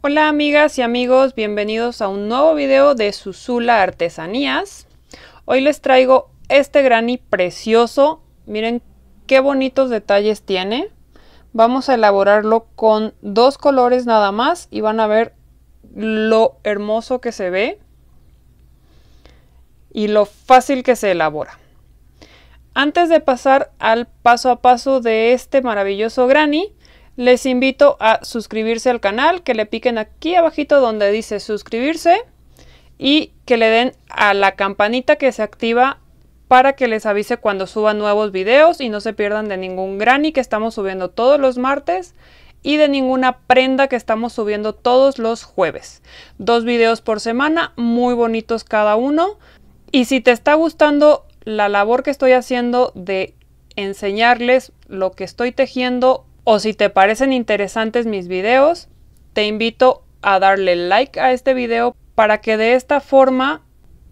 Hola amigas y amigos, bienvenidos a un nuevo video de Susula Artesanías. Hoy les traigo este granny precioso, miren qué bonitos detalles tiene. Vamos a elaborarlo con dos colores nada más y van a ver lo hermoso que se ve y lo fácil que se elabora. Antes de pasar al paso a paso de este maravilloso granny, les invito a suscribirse al canal, que le piquen aquí abajito donde dice suscribirse y que le den a la campanita que se activa para que les avise cuando suban nuevos videos y no se pierdan de ningún granny que estamos subiendo todos los martes y de ninguna prenda que estamos subiendo todos los jueves. Dos videos por semana, muy bonitos cada uno. Y si te está gustando la labor que estoy haciendo de enseñarles lo que estoy tejiendo o si te parecen interesantes mis videos, te invito a darle like a este video para que de esta forma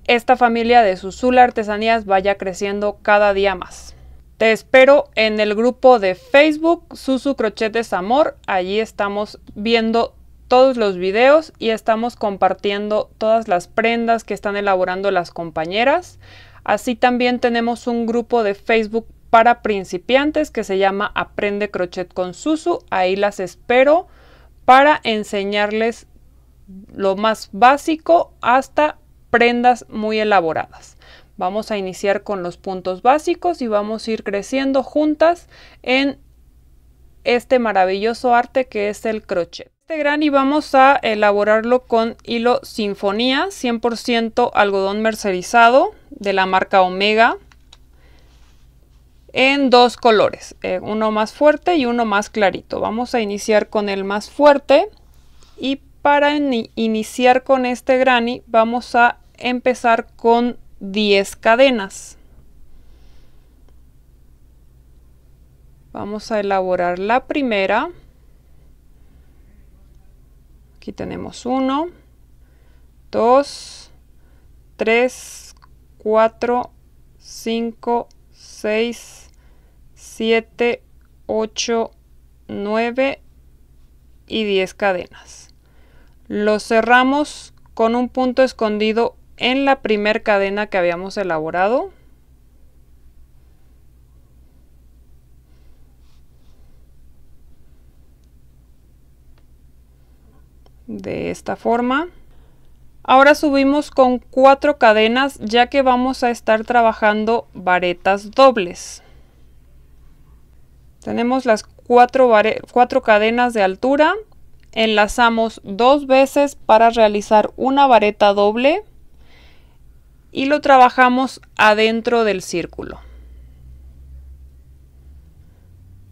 esta familia de Susula Artesanías vaya creciendo cada día más. Te espero en el grupo de Facebook Susu Crochetes Amor. Allí estamos viendo todos los videos y estamos compartiendo todas las prendas que están elaborando las compañeras. Así también tenemos un grupo de Facebook para principiantes que se llama Aprende Crochet con Susu. Ahí las espero para enseñarles lo más básico hasta prendas muy elaboradas. Vamos a iniciar con los puntos básicos y vamos a ir creciendo juntas en este maravilloso arte que es el crochet. Este gran y vamos a elaborarlo con hilo Sinfonía 100% algodón mercerizado de la marca Omega en dos colores, eh, uno más fuerte y uno más clarito. Vamos a iniciar con el más fuerte y para iniciar con este granny vamos a empezar con 10 cadenas. Vamos a elaborar la primera. Aquí tenemos 1, 2, 3, 4, 5, 6, 7, 8, 9 y 10 cadenas. lo cerramos con un punto escondido en la primer cadena que habíamos elaborado. De esta forma. Ahora subimos con cuatro cadenas ya que vamos a estar trabajando varetas dobles. Tenemos las cuatro, cuatro cadenas de altura. Enlazamos dos veces para realizar una vareta doble y lo trabajamos adentro del círculo.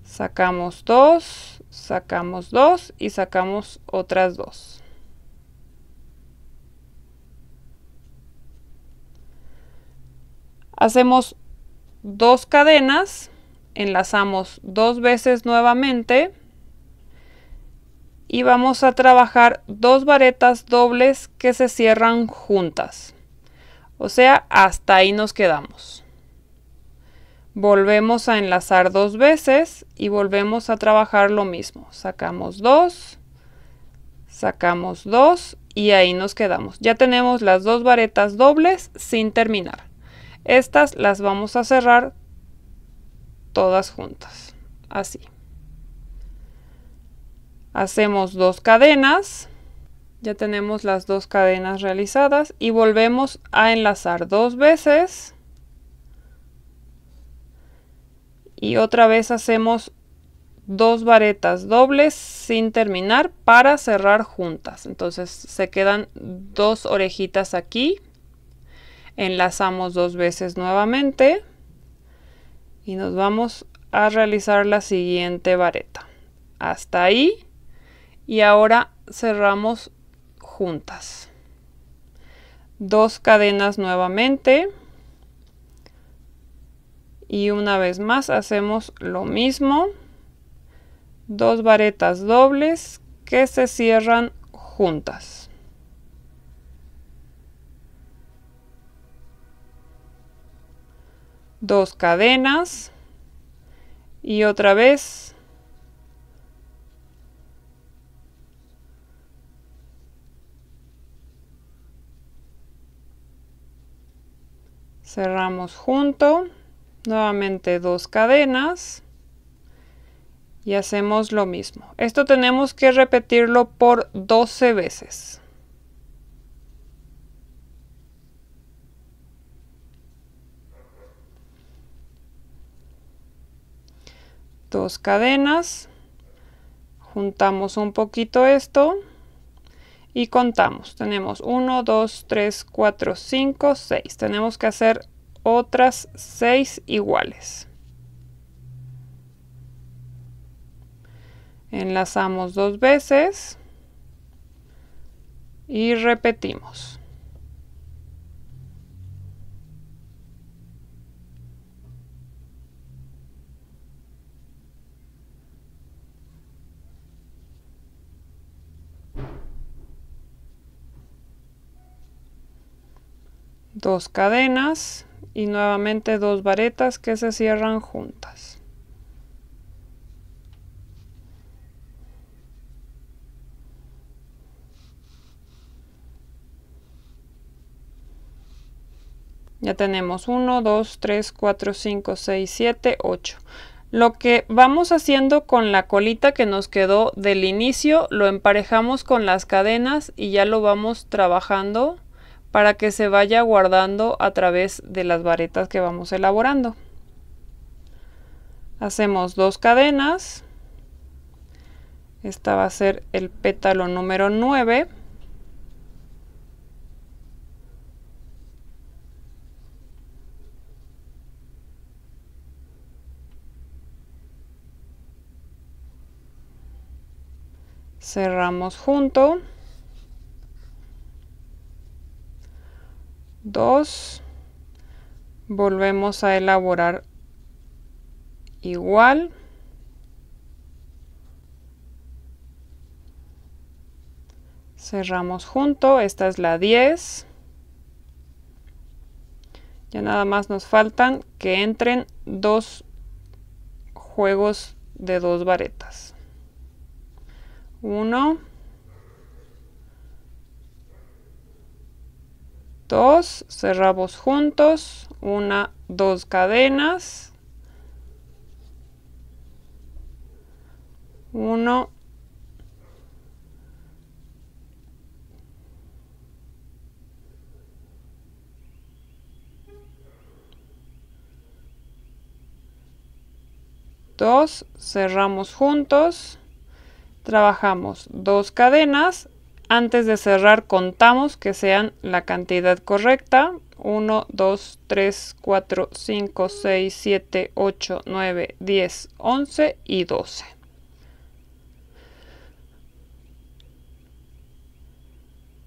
Sacamos dos, sacamos dos y sacamos otras dos. Hacemos dos cadenas enlazamos dos veces nuevamente y vamos a trabajar dos varetas dobles que se cierran juntas. O sea, hasta ahí nos quedamos. Volvemos a enlazar dos veces y volvemos a trabajar lo mismo. Sacamos dos, sacamos dos y ahí nos quedamos. Ya tenemos las dos varetas dobles sin terminar. Estas las vamos a cerrar todas juntas, así. Hacemos dos cadenas, ya tenemos las dos cadenas realizadas y volvemos a enlazar dos veces. Y otra vez hacemos dos varetas dobles sin terminar para cerrar juntas. Entonces se quedan dos orejitas aquí. Enlazamos dos veces nuevamente y nos vamos a realizar la siguiente vareta hasta ahí y ahora cerramos juntas dos cadenas nuevamente y una vez más hacemos lo mismo dos varetas dobles que se cierran juntas dos cadenas y otra vez cerramos junto nuevamente dos cadenas y hacemos lo mismo esto tenemos que repetirlo por 12 veces dos cadenas, juntamos un poquito esto y contamos. Tenemos 1, 2, 3, 4, 5, 6. Tenemos que hacer otras 6 iguales. Enlazamos dos veces y repetimos. dos cadenas y nuevamente dos varetas que se cierran juntas. Ya tenemos 1, 2, 3, 4, 5, 6, 7, 8. Lo que vamos haciendo con la colita que nos quedó del inicio, lo emparejamos con las cadenas y ya lo vamos trabajando para que se vaya guardando a través de las varetas que vamos elaborando. Hacemos dos cadenas. Esta va a ser el pétalo número 9. cerramos junto 2 volvemos a elaborar igual cerramos junto esta es la 10 ya nada más nos faltan que entren dos juegos de dos varetas 1 2, cerramos juntos, una, dos cadenas, 1, 2, cerramos juntos, trabajamos dos cadenas, antes de cerrar contamos que sean la cantidad correcta. 1, 2, 3, 4, 5, 6, 7, 8, 9, 10, 11 y 12.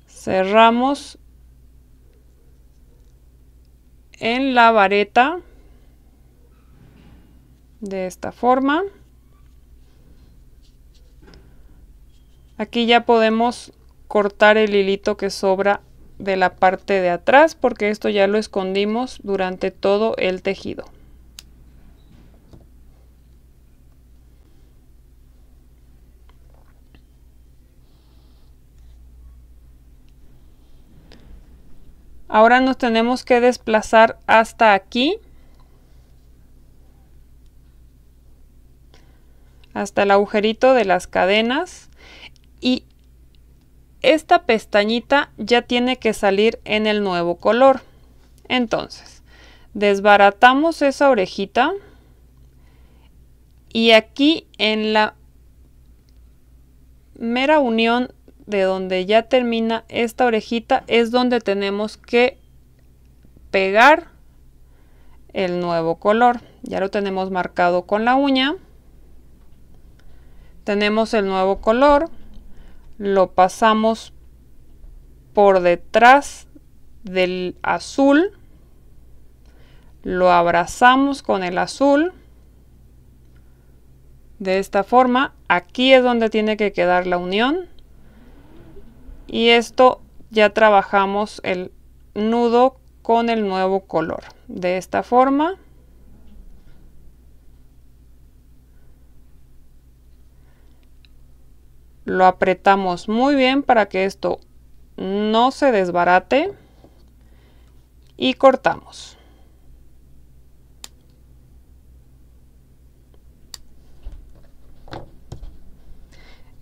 Cerramos en la vareta de esta forma. Aquí ya podemos cortar el hilito que sobra de la parte de atrás porque esto ya lo escondimos durante todo el tejido. Ahora nos tenemos que desplazar hasta aquí, hasta el agujerito de las cadenas y esta pestañita ya tiene que salir en el nuevo color. Entonces, desbaratamos esa orejita y aquí en la mera unión de donde ya termina esta orejita es donde tenemos que pegar el nuevo color. Ya lo tenemos marcado con la uña. Tenemos el nuevo color lo pasamos por detrás del azul, lo abrazamos con el azul. De esta forma, aquí es donde tiene que quedar la unión. Y esto ya trabajamos el nudo con el nuevo color. De esta forma. Lo apretamos muy bien para que esto no se desbarate y cortamos.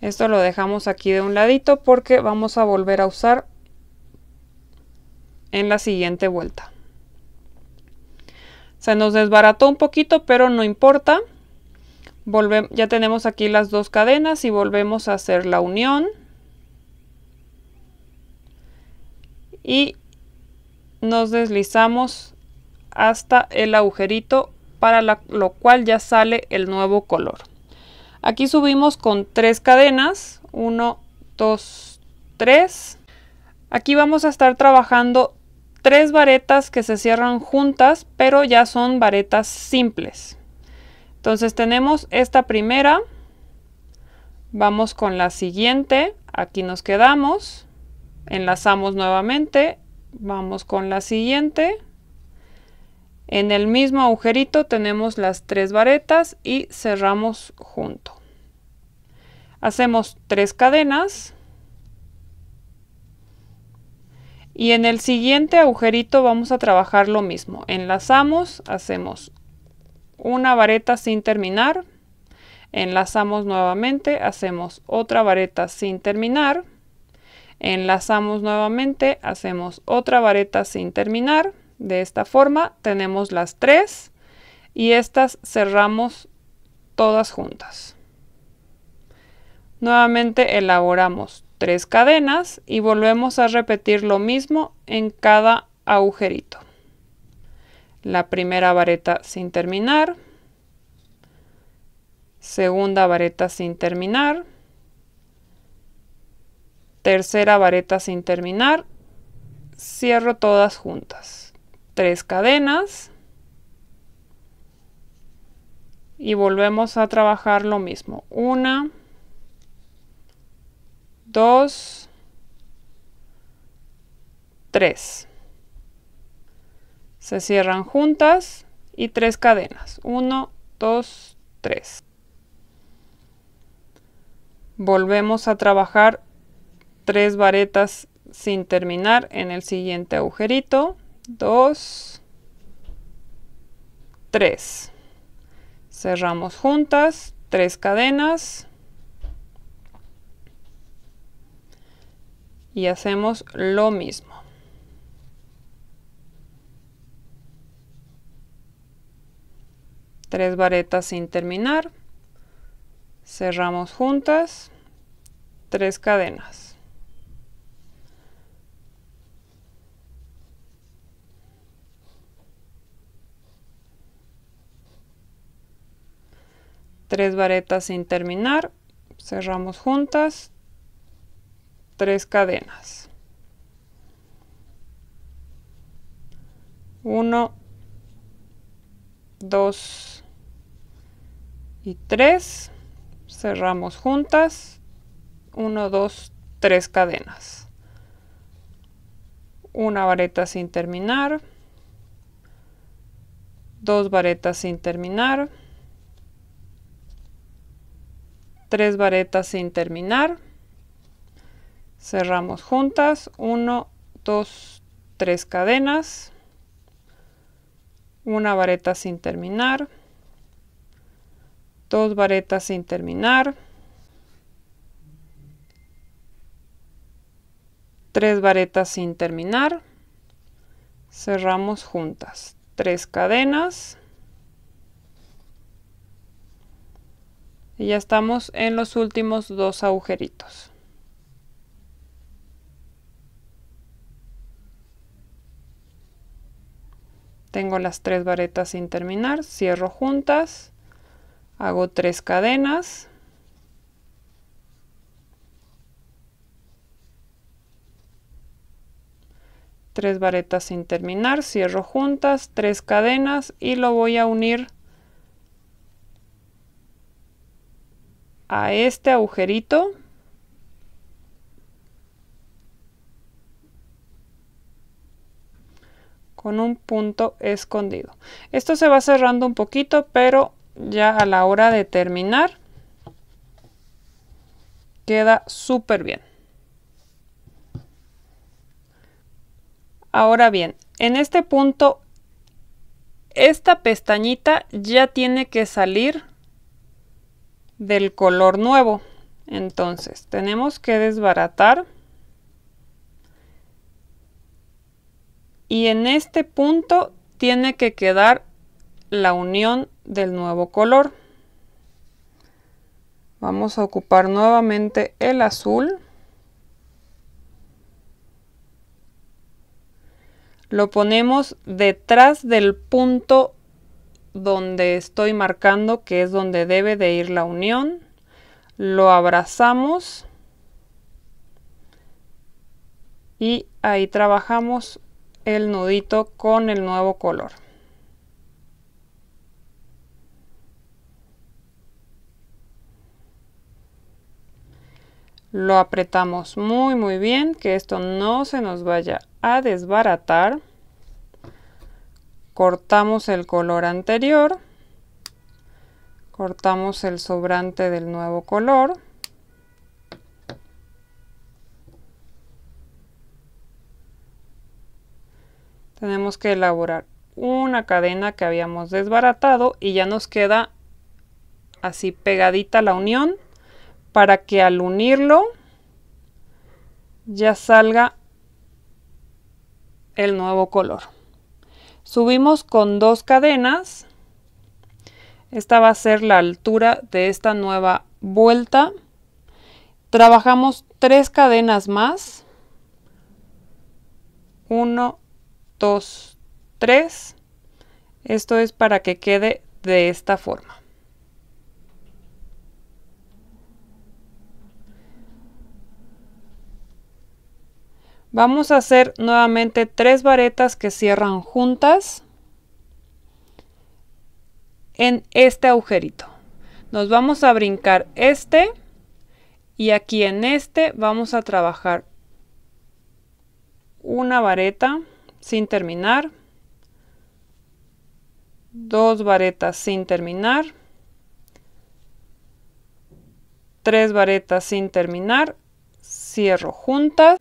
Esto lo dejamos aquí de un ladito porque vamos a volver a usar en la siguiente vuelta. Se nos desbarató un poquito, pero no importa ya tenemos aquí las dos cadenas y volvemos a hacer la unión. Y nos deslizamos hasta el agujerito para lo cual ya sale el nuevo color. Aquí subimos con tres cadenas, 1, 2, 3. Aquí vamos a estar trabajando tres varetas que se cierran juntas, pero ya son varetas simples. Entonces tenemos esta primera, vamos con la siguiente, aquí nos quedamos, enlazamos nuevamente, vamos con la siguiente. En el mismo agujerito tenemos las tres varetas y cerramos junto. Hacemos tres cadenas. Y en el siguiente agujerito vamos a trabajar lo mismo. Enlazamos, hacemos una vareta sin terminar, enlazamos nuevamente, hacemos otra vareta sin terminar, enlazamos nuevamente, hacemos otra vareta sin terminar. De esta forma tenemos las tres y estas cerramos todas juntas. Nuevamente elaboramos tres cadenas y volvemos a repetir lo mismo en cada agujerito la primera vareta sin terminar, segunda vareta sin terminar, tercera vareta sin terminar, cierro todas juntas, tres cadenas y volvemos a trabajar lo mismo, una, dos, tres se cierran juntas y tres cadenas. 1, 2, 3. Volvemos a trabajar tres varetas sin terminar en el siguiente agujerito. 2, 3. Cerramos juntas, tres cadenas. Y hacemos lo mismo. tres varetas sin terminar, cerramos juntas, tres cadenas. Tres varetas sin terminar, cerramos juntas, tres cadenas. uno dos y 3. Cerramos juntas. 1, 2, 3 cadenas. Una vareta sin terminar. Dos varetas sin terminar. Tres varetas sin terminar. Cerramos juntas. 1, 2, 3 cadenas. Una vareta sin terminar dos varetas sin terminar, tres varetas sin terminar, cerramos juntas, tres cadenas y ya estamos en los últimos dos agujeritos. Tengo las tres varetas sin terminar, cierro juntas hago tres cadenas tres varetas sin terminar cierro juntas tres cadenas y lo voy a unir a este agujerito con un punto escondido. Esto se va cerrando un poquito, pero ya a la hora de terminar queda súper bien. Ahora bien, en este punto esta pestañita ya tiene que salir del color nuevo. Entonces tenemos que desbaratar y en este punto tiene que quedar la unión del nuevo color. Vamos a ocupar nuevamente el azul. Lo ponemos detrás del punto donde estoy marcando que es donde debe de ir la unión. Lo abrazamos y ahí trabajamos el nudito con el nuevo color. Lo apretamos muy muy bien, que esto no se nos vaya a desbaratar. Cortamos el color anterior. Cortamos el sobrante del nuevo color. tenemos que elaborar una cadena que habíamos desbaratado y ya nos queda así pegadita la unión para que al unirlo ya salga el nuevo color. Subimos con dos cadenas. Esta va a ser la altura de esta nueva vuelta. Trabajamos tres cadenas más. uno, dos, tres, Esto es para que quede de esta forma. Vamos a hacer nuevamente tres varetas que cierran juntas en este agujerito. Nos vamos a brincar este y aquí en este vamos a trabajar una vareta sin terminar, dos varetas sin terminar, tres varetas sin terminar, cierro juntas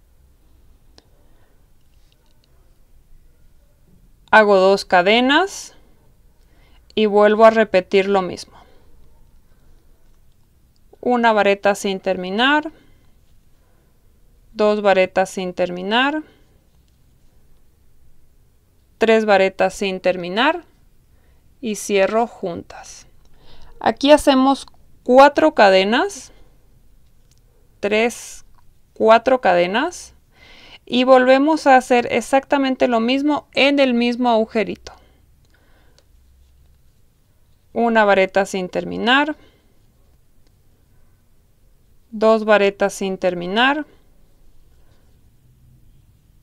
hago dos cadenas y vuelvo a repetir lo mismo. Una vareta sin terminar, dos varetas sin terminar, tres varetas sin terminar y cierro juntas. Aquí hacemos cuatro cadenas, tres, cuatro cadenas y volvemos a hacer exactamente lo mismo en el mismo agujerito. Una vareta sin terminar, dos varetas sin terminar,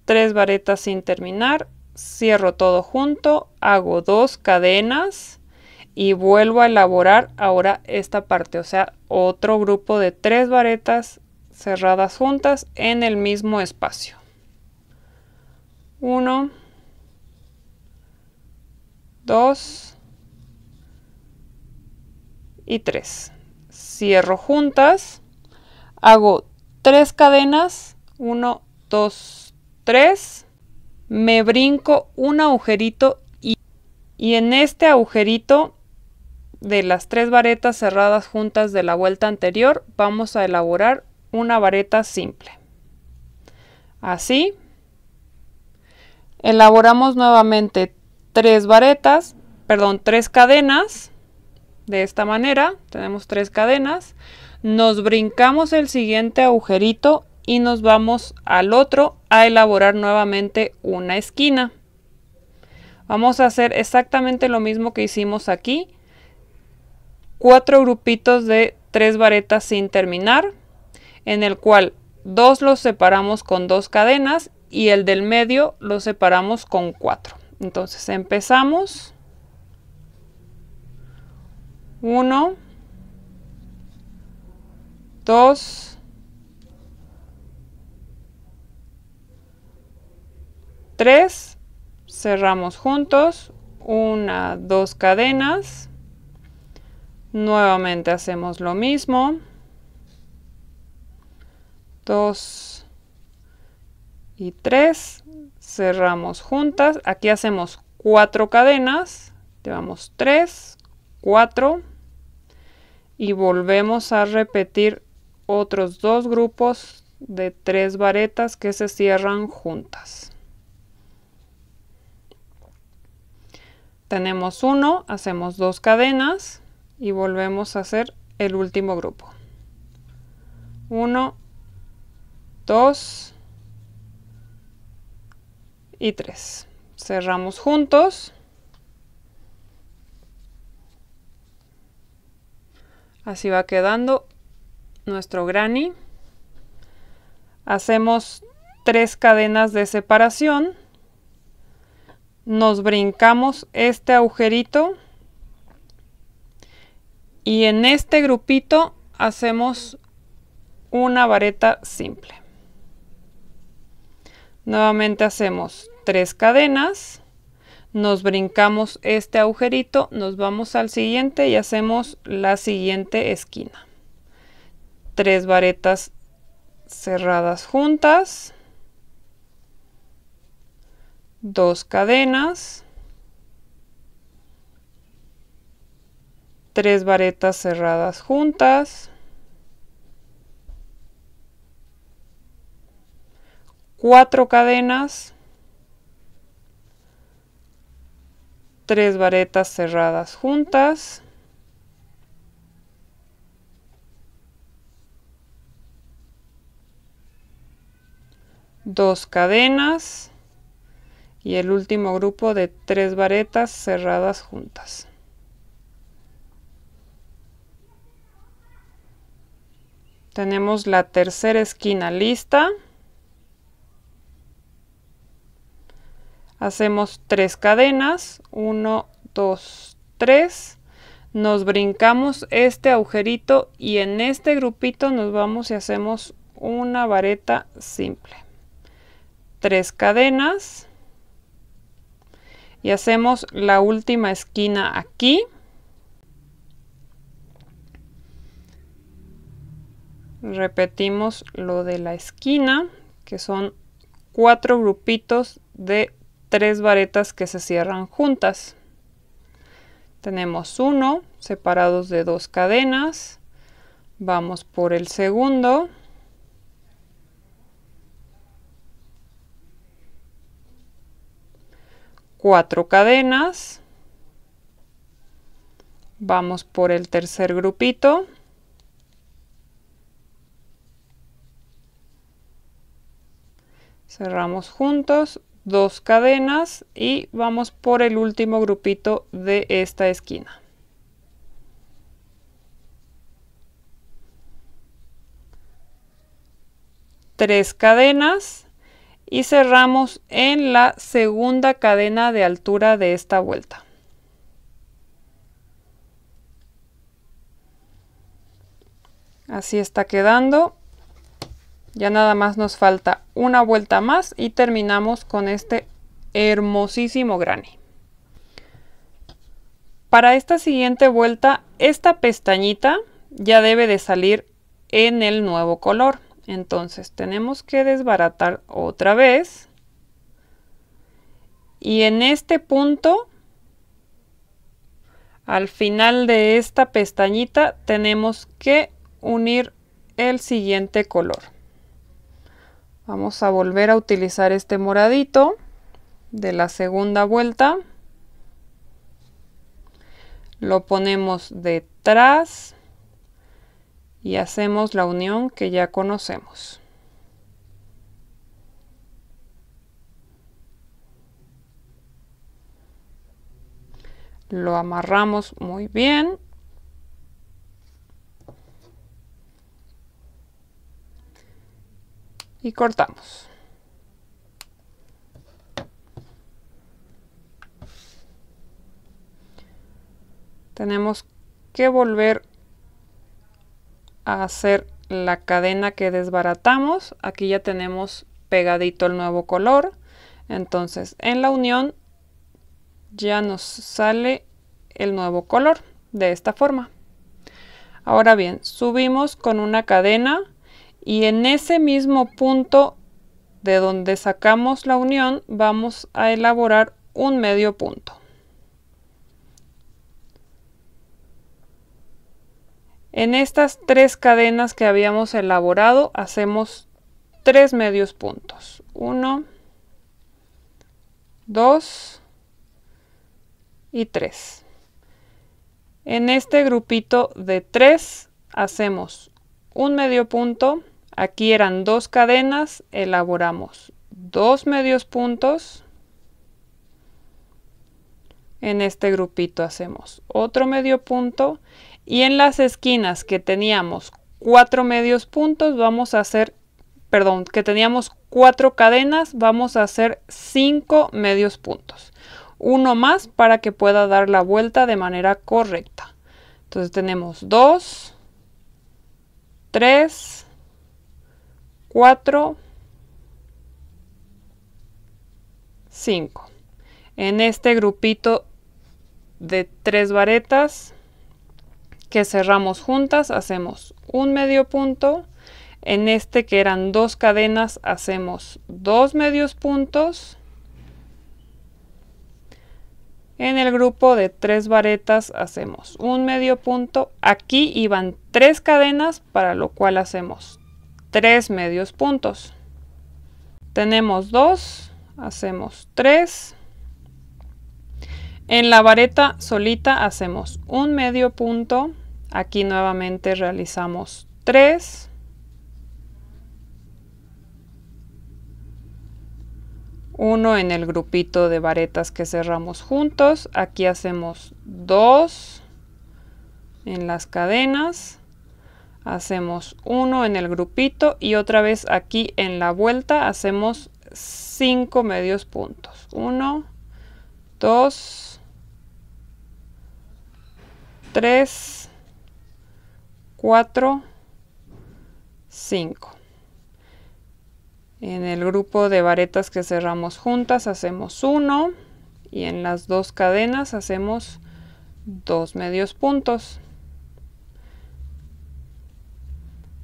tres varetas sin terminar, cierro todo junto, hago dos cadenas y vuelvo a elaborar ahora esta parte, o sea, otro grupo de tres varetas cerradas juntas en el mismo espacio. 1, 2 y 3. Cierro juntas, hago 3 cadenas, 1, 2, 3, me brinco un agujerito y, en este agujerito de las tres varetas cerradas juntas de la vuelta anterior vamos a elaborar una vareta simple. Así, Elaboramos nuevamente tres varetas, perdón, tres cadenas. De esta manera, tenemos tres cadenas. Nos brincamos el siguiente agujerito y nos vamos al otro a elaborar nuevamente una esquina. Vamos a hacer exactamente lo mismo que hicimos aquí. Cuatro grupitos de tres varetas sin terminar, en el cual dos los separamos con dos cadenas y el del medio lo separamos con 4. Entonces empezamos. 1, 2, 3, cerramos juntos, una, dos cadenas, nuevamente hacemos lo mismo, 2, y 3, cerramos juntas, aquí hacemos 4 cadenas, llevamos 3, 4 y volvemos a repetir otros dos grupos de tres varetas que se cierran juntas. tenemos uno, hacemos dos cadenas y volvemos a hacer el último grupo. 1, 2, y tres, Cerramos juntos. Así va quedando nuestro granny. Hacemos tres cadenas de separación. Nos brincamos este agujerito. Y en este grupito hacemos una vareta simple. Nuevamente hacemos tres cadenas, nos brincamos este agujerito, nos vamos al siguiente y hacemos la siguiente esquina. Tres varetas cerradas juntas, dos cadenas, tres varetas cerradas juntas, cuatro cadenas, tres varetas cerradas juntas. dos cadenas y el último grupo de tres varetas cerradas juntas. Tenemos la tercera esquina lista. hacemos tres cadenas, 1, 2, 3, nos brincamos este agujerito y en este grupito nos vamos y hacemos una vareta simple. Tres cadenas y hacemos la última esquina aquí. Repetimos lo de la esquina, que son cuatro grupitos de tres varetas que se cierran juntas. Tenemos uno separados de dos cadenas. Vamos por el segundo. Cuatro cadenas. Vamos por el tercer grupito. Cerramos juntos dos cadenas y vamos por el último grupito de esta esquina. Tres cadenas y cerramos en la segunda cadena de altura de esta vuelta. Así está quedando. Ya nada más nos falta una vuelta más y terminamos con este hermosísimo granny. Para esta siguiente vuelta, esta pestañita ya debe de salir en el nuevo color. Entonces tenemos que desbaratar otra vez. Y en este punto, al final de esta pestañita, tenemos que unir el siguiente color. Vamos a volver a utilizar este moradito de la segunda vuelta. Lo ponemos detrás y hacemos la unión que ya conocemos. Lo amarramos muy bien y cortamos. Tenemos que volver a hacer la cadena que desbaratamos. Aquí ya tenemos pegadito el nuevo color. Entonces en la unión ya nos sale el nuevo color de esta forma. Ahora bien, subimos con una cadena y en ese mismo punto de donde sacamos la unión vamos a elaborar un medio punto. En estas tres cadenas que habíamos elaborado hacemos tres medios puntos. Uno, dos y tres. En este grupito de tres hacemos un medio punto, Aquí eran dos cadenas, elaboramos dos medios puntos. En este grupito hacemos otro medio punto y en las esquinas que teníamos cuatro medios puntos vamos a hacer, perdón, que teníamos cuatro cadenas, vamos a hacer cinco medios puntos. Uno más para que pueda dar la vuelta de manera correcta. Entonces tenemos dos, tres, 4, 5. En este grupito de tres varetas que cerramos juntas hacemos un medio punto. En este que eran dos cadenas hacemos dos medios puntos. En el grupo de tres varetas hacemos un medio punto. Aquí iban tres cadenas para lo cual hacemos tres medios puntos. Tenemos dos hacemos tres En la vareta solita hacemos un medio punto. Aquí nuevamente realizamos tres Uno en el grupito de varetas que cerramos juntos. Aquí hacemos dos en las cadenas hacemos uno en el grupito y otra vez aquí en la vuelta hacemos 5 medios puntos 1 2 3 4 5 en el grupo de varetas que cerramos juntas hacemos 1 y en las dos cadenas hacemos dos medios puntos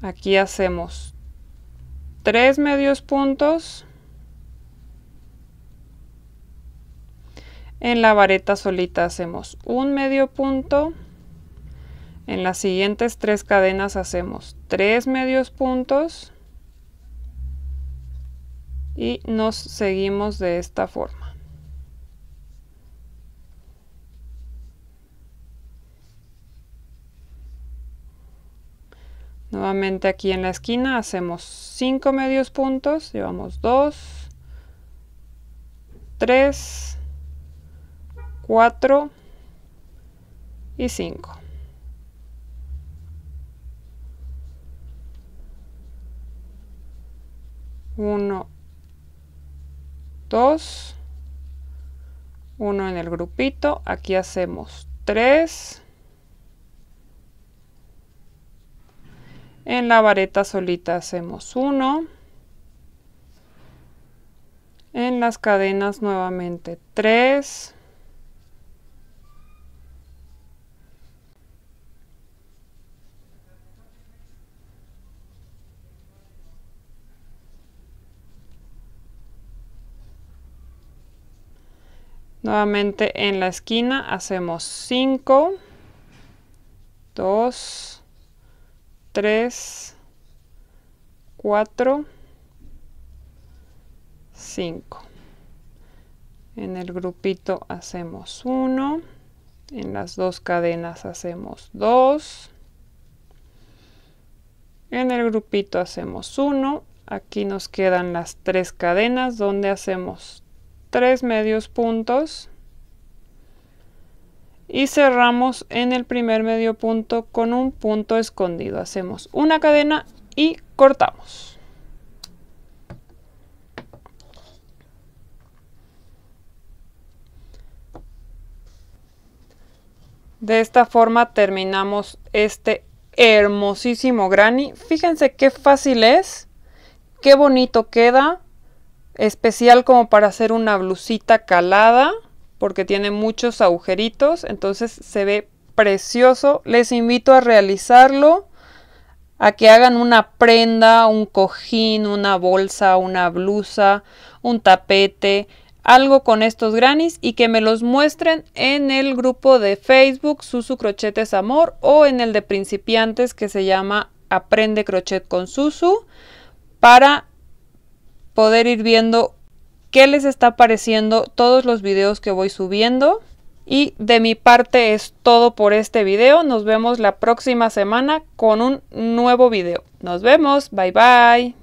aquí hacemos tres medios puntos en la vareta solita hacemos un medio punto en las siguientes tres cadenas hacemos tres medios puntos y nos seguimos de esta forma Nuevamente aquí en la esquina hacemos 5 medios puntos, llevamos 2, 3, 4 y 5. 1, 2, uno en el grupito, aquí hacemos 3. En la vareta solita hacemos uno. En las cadenas nuevamente tres. Nuevamente en la esquina hacemos cinco. Dos. 3, 4, 5. En el grupito hacemos 1, en las dos cadenas hacemos 2, en el grupito hacemos 1, aquí nos quedan las tres cadenas donde hacemos 3 medios puntos, y cerramos en el primer medio punto con un punto escondido. Hacemos una cadena y cortamos. De esta forma terminamos este hermosísimo granny. Fíjense qué fácil es, qué bonito queda, especial como para hacer una blusita calada porque tiene muchos agujeritos, entonces se ve precioso. Les invito a realizarlo, a que hagan una prenda, un cojín, una bolsa, una blusa, un tapete, algo con estos granis y que me los muestren en el grupo de Facebook Susu Crochetes Amor o en el de principiantes que se llama Aprende Crochet con Susu para poder ir viendo qué les está pareciendo todos los videos que voy subiendo. Y de mi parte es todo por este video. Nos vemos la próxima semana con un nuevo video. Nos vemos. Bye bye.